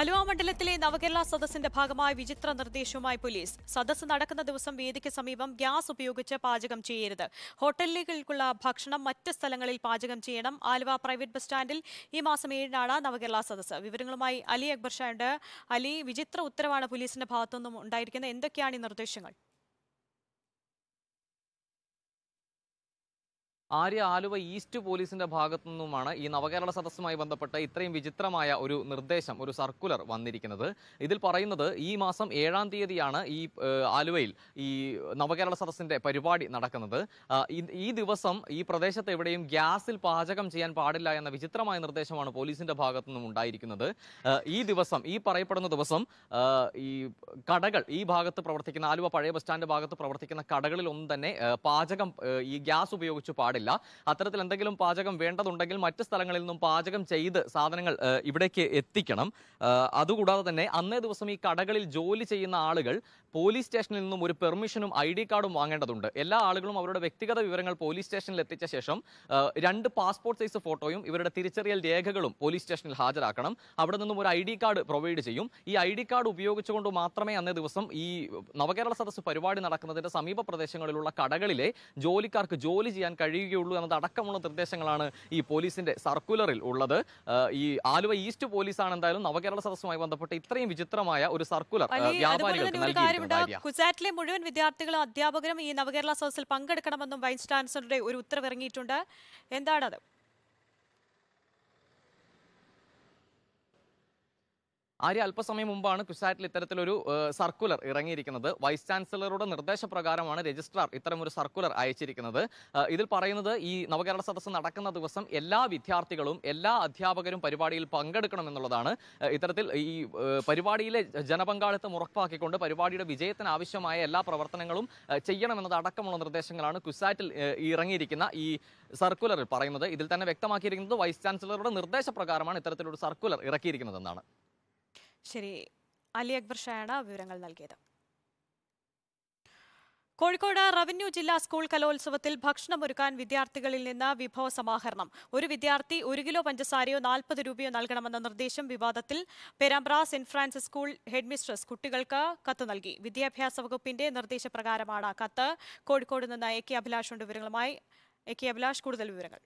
അലുവ മണ്ഡലത്തിലെ നവകേരള സദസ്സിന്റെ ഭാഗമായ വിചിത്ര നിർദ്ദേശവുമായി പോലീസ് സദസ്സ് നടക്കുന്ന ദിവസം വേദിക്ക് സമീപം ഗ്യാസ് ഉപയോഗിച്ച് പാചകം ചെയ്യരുത് ഹോട്ടലുകൾക്കുള്ള ഭക്ഷണം മറ്റ് സ്ഥലങ്ങളിൽ പാചകം ചെയ്യണം ആലുവ പ്രൈവറ്റ് ബസ് സ്റ്റാൻഡിൽ ഈ മാസം ഏഴിനാണ് നവകേരള സദസ്സ് വിവരങ്ങളുമായി അലി അക്ബർ ഷായുണ്ട് അലി വിചിത്ര ഉത്തരവാണ് പോലീസിന്റെ ഭാഗത്തുനിന്നും ഉണ്ടായിരിക്കുന്നത് എന്തൊക്കെയാണ് ഈ നിർദ്ദേശങ്ങൾ ആര്യ ആലുവ ഈസ്റ്റ് പോലീസിന്റെ ഭാഗത്തു നിന്നുമാണ് ഈ നവകേരള സദസ്സുമായി ബന്ധപ്പെട്ട് ഇത്രയും വിചിത്രമായ ഒരു നിർദ്ദേശം ഒരു സർക്കുലർ വന്നിരിക്കുന്നത് ഇതിൽ പറയുന്നത് ഈ മാസം ഏഴാം തീയതിയാണ് ഈ ആലുവയിൽ ഈ നവകേരള സദസ്സിന്റെ പരിപാടി നടക്കുന്നത് ഈ ദിവസം ഈ പ്രദേശത്ത് എവിടെയും ഗ്യാസിൽ പാചകം ചെയ്യാൻ പാടില്ല എന്ന വിചിത്രമായ നിർദ്ദേശമാണ് പോലീസിന്റെ ഭാഗത്തു നിന്നും ഉണ്ടായിരിക്കുന്നത് ഈ ദിവസം ഈ പറയപ്പെടുന്ന ദിവസം ഈ കടകൾ ഈ ഭാഗത്ത് പ്രവർത്തിക്കുന്ന ആലുവ പഴയ ബസ് സ്റ്റാൻഡ് ഭാഗത്ത് പ്രവർത്തിക്കുന്ന കടകളിൽ ഒന്നും തന്നെ പാചകം ഈ ഗ്യാസ് ഉപയോഗിച്ച് പാടില്ല ചെയ്യാറില്ല അത്തരത്തിൽ എന്തെങ്കിലും പാചകം വേണ്ടതുണ്ടെങ്കിൽ മറ്റ് സ്ഥലങ്ങളിൽ നിന്നും പാചകം ചെയ്ത് സാധനങ്ങൾ ഇവിടേക്ക് എത്തിക്കണം അതുകൂടാതെ തന്നെ അന്നേ ദിവസം ഈ കടകളിൽ ജോലി ചെയ്യുന്ന ആളുകൾ പോലീസ് സ്റ്റേഷനിൽ നിന്നും ഒരു പെർമിഷനും ഐ ഡി കാർഡും വാങ്ങേണ്ടതുണ്ട് എല്ലാ ആളുകളും അവരുടെ വ്യക്തിഗത വിവരങ്ങൾ പോലീസ് സ്റ്റേഷനിൽ എത്തിച്ച ശേഷം രണ്ട് പാസ്പോർട്ട് സൈസ് ഫോട്ടോയും ഇവരുടെ തിരിച്ചറിയൽ രേഖകളും പോലീസ് സ്റ്റേഷനിൽ ഹാജരാക്കണം അവിടെ നിന്നും ഒരു ഐ ഡി കാർഡ് പ്രൊവൈഡ് ചെയ്യും ഈ ഐ ഡി കാർഡ് ഉപയോഗിച്ചുകൊണ്ട് മാത്രമേ അന്നേ ദിവസം ഈ നവകേരള സദസ്സ് പരിപാടി നടക്കുന്നതിന്റെ സമീപ പ്രദേശങ്ങളിലുള്ള കടകളിലെ ജോലിക്കാർക്ക് ജോലി ചെയ്യാൻ കഴിയുക എന്നത് അടക്കമുള്ള നിർദ്ദേശങ്ങളാണ് ഈ പോലീസിന്റെ സർക്കുലറിൽ ഉള്ളത് ഈ ആലുവ ഈസ്റ്റ് പോലീസാണ് എന്തായാലും നവകേരള സദസ്സുമായി ബന്ധപ്പെട്ട് ഇത്രയും വിചിത്രമായ ഒരു സർക്കുലർ വ്യാപാരികൾക്ക് കുസാറ്റിലെ മുഴുവൻ വിദ്യാർത്ഥികളും അധ്യാപകരും ഈ നവകേരള സദസ്സിൽ പങ്കെടുക്കണമെന്നും വൈസ് ചാൻസലറുടെ ഒരു ഉത്തരവ് ഇറങ്ങിയിട്ടുണ്ട് എന്താണത് ആര്യ അല്പസമയം മുമ്പാണ് കുസാറ്റിൽ ഇത്തരത്തിലൊരു സർക്കുലർ ഇറങ്ങിയിരിക്കുന്നത് വൈസ് ചാൻസലറുടെ നിർദ്ദേശപ്രകാരമാണ് രജിസ്ട്രാർ ഇത്തരമൊരു സർക്കുലർ അയച്ചിരിക്കുന്നത് ഇതിൽ പറയുന്നത് ഈ നവകേരള സദസ്സ് നടക്കുന്ന ദിവസം എല്ലാ വിദ്യാർത്ഥികളും എല്ലാ അധ്യാപകരും പരിപാടിയിൽ പങ്കെടുക്കണമെന്നുള്ളതാണ് ഇത്തരത്തിൽ ഈ പരിപാടിയിലെ ജനപങ്കാളിത്തം ഉറപ്പാക്കിക്കൊണ്ട് പരിപാടിയുടെ വിജയത്തിന് ആവശ്യമായ എല്ലാ പ്രവർത്തനങ്ങളും ചെയ്യണമെന്നത് അടക്കമുള്ള നിർദ്ദേശങ്ങളാണ് കുസാറ്റിൽ ഇറങ്ങിയിരിക്കുന്ന ഈ സർക്കുലറിൽ പറയുന്നത് ഇതിൽ തന്നെ വ്യക്തമാക്കിയിരിക്കുന്നത് വൈസ് ചാൻസലറുടെ നിർദ്ദേശപ്രകാരമാണ് ഇത്തരത്തിലൊരു സർക്കുലർ ഇറക്കിയിരിക്കുന്നതെന്നാണ് ശരി അലി അക്ബർ ഷായാണ് വിവരങ്ങൾ നൽകിയത് കോഴിക്കോട് റവന്യൂ ജില്ലാ സ്കൂൾ കലോത്സവത്തിൽ ഭക്ഷണമൊരുക്കാൻ വിദ്യാർത്ഥികളിൽ നിന്ന് വിഭവ സമാഹരണം ഒരു വിദ്യാർത്ഥി ഒരു കിലോ പഞ്ചസാരയോ നാൽപ്പത് രൂപയോ നൽകണമെന്ന നിർദ്ദേശം വിവാദത്തിൽ Perambra Saint Francis school headmistress കുട്ടികൾക്ക് കത്ത് നൽകി വിദ്യാഭ്യാസ വകുപ്പിന്റെ നിർദ്ദേശപ്രകാരമാണ് കത്ത് കോഴിക്കോട് നിന്ന് എ കെ അഭിലാഷ് വിവരങ്ങളുമായി എ കെ അഭിലാഷ് കൂടുതൽ വിവരങ്ങൾ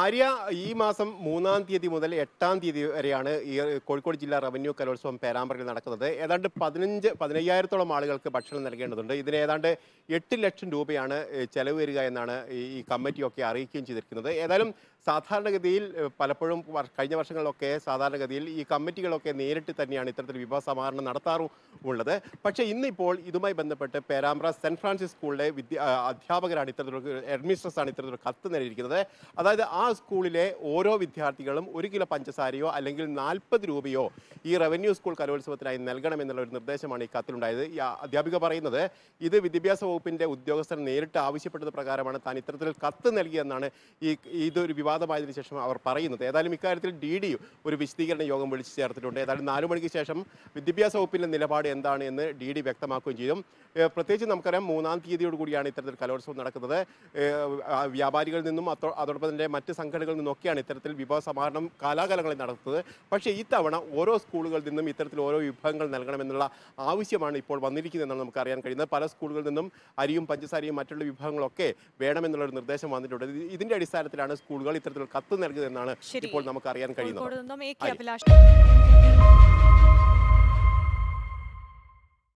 ആര്യ ഈ മാസം മൂന്നാം തീയതി മുതൽ എട്ടാം തീയതി വരെയാണ് ഈ കോഴിക്കോട് ജില്ലാ റവന്യൂ കലോത്സവം പേരാമ്പറയിൽ നടക്കുന്നത് ഏതാണ്ട് പതിനഞ്ച് പതിനയ്യായിരത്തോളം ആളുകൾക്ക് ഭക്ഷണം നൽകേണ്ടതുണ്ട് ഇതിന് ഏതാണ്ട് എട്ട് ലക്ഷം രൂപയാണ് ചെലവ് വരിക എന്നാണ് ഈ കമ്മിറ്റിയൊക്കെ അറിയിക്കുകയും ചെയ്തിരിക്കുന്നത് ഏതായാലും സാധാരണഗതിയിൽ പലപ്പോഴും കഴിഞ്ഞ വർഷങ്ങളിലൊക്കെ സാധാരണഗതിയിൽ ഈ കമ്മിറ്റികളൊക്കെ നേരിട്ട് തന്നെയാണ് ഇത്തരത്തിൽ വിഭവ സമാഹരണം ഉള്ളത് പക്ഷേ ഇന്നിപ്പോൾ ഇതുമായി ബന്ധപ്പെട്ട് പേരാമ്പ്ര സെൻറ്റ് ഫ്രാൻസിസ് സ്കൂളിലെ വിദ്യ അധ്യാപകരാണ് ഇത്തരത്തിലൊരു അഡ്മിനിസ്ട്രേഴ്സാണ് ഇത്തരത്തിലൊരു കത്ത് നൽകിയിരിക്കുന്നത് അതായത് ആ സ്കൂളിലെ ഓരോ വിദ്യാർത്ഥികളും ഒരു കിലോ പഞ്ചസാരയോ അല്ലെങ്കിൽ നാൽപ്പത് രൂപയോ ഈ റവന്യൂ സ്കൂൾ കലോത്സവത്തിനായി നൽകണമെന്നുള്ള ഒരു നിർദ്ദേശമാണ് ഈ കത്തിലുണ്ടായത് ഈ അധ്യാപിക പറയുന്നത് ഇത് വിദ്യാഭ്യാസ വകുപ്പിൻ്റെ ഉദ്യോഗസ്ഥർ നേരിട്ട് ആവശ്യപ്പെട്ടത് പ്രകാരമാണ് താൻ ഇത്തരത്തിൽ കത്ത് നൽകിയെന്നാണ് ഈ ഇതൊരു വിവാദമായതിനു ശേഷം അവർ പറയുന്നത് ഏതായാലും ഇക്കാര്യത്തിൽ ഡി ഡി ഒരു വിശദീകരണ യോഗം വിളിച്ചു ചേർത്തിട്ടുണ്ട് ഏതായാലും നാലു മണിക്ക് ശേഷം വിദ്യാഭ്യാസ വകുപ്പിൻ്റെ നിലപാട് എന്താണ് എന്ന് ഡി ഡി വ്യക്തമാക്കുകയും ചെയ്യും പ്രത്യേകിച്ച് നമുക്കറിയാം മൂന്നാം തീയതിയോട് കൂടിയാണ് ഇത്തരത്തിൽ കലോത്സവം നടക്കുന്നത് വ്യാപാരികളിൽ നിന്നും അതോടൊപ്പം തന്നെ മറ്റ് സംഘടനകളിൽ നിന്നൊക്കെയാണ് ഇത്തരത്തിൽ വിഭവ സമാഹരണം കാലാകാലങ്ങളിൽ നടത്തുന്നത് പക്ഷേ ഇത്തവണ ഓരോ സ്കൂളുകളിൽ നിന്നും ഇത്തരത്തിൽ ഓരോ വിഭവങ്ങൾ നൽകണമെന്നുള്ള ആവശ്യമാണ് ഇപ്പോൾ വന്നിരിക്കുന്നതെന്നാണ് നമുക്ക് അറിയാൻ കഴിയുന്നത് പല സ്കൂളുകളിൽ നിന്നും അരിയും പഞ്ചസാരയും മറ്റുള്ള വിഭവങ്ങളൊക്കെ വേണമെന്നുള്ളൊരു നിർദ്ദേശം വന്നിട്ടുണ്ട് ഇതിന്റെ അടിസ്ഥാനത്തിലാണ് സ്കൂളുകൾ ഇത്തരത്തിൽ കത്ത് നൽകുന്നതെന്നാണ് ഇപ്പോൾ നമുക്ക് അറിയാൻ കഴിയുന്നത്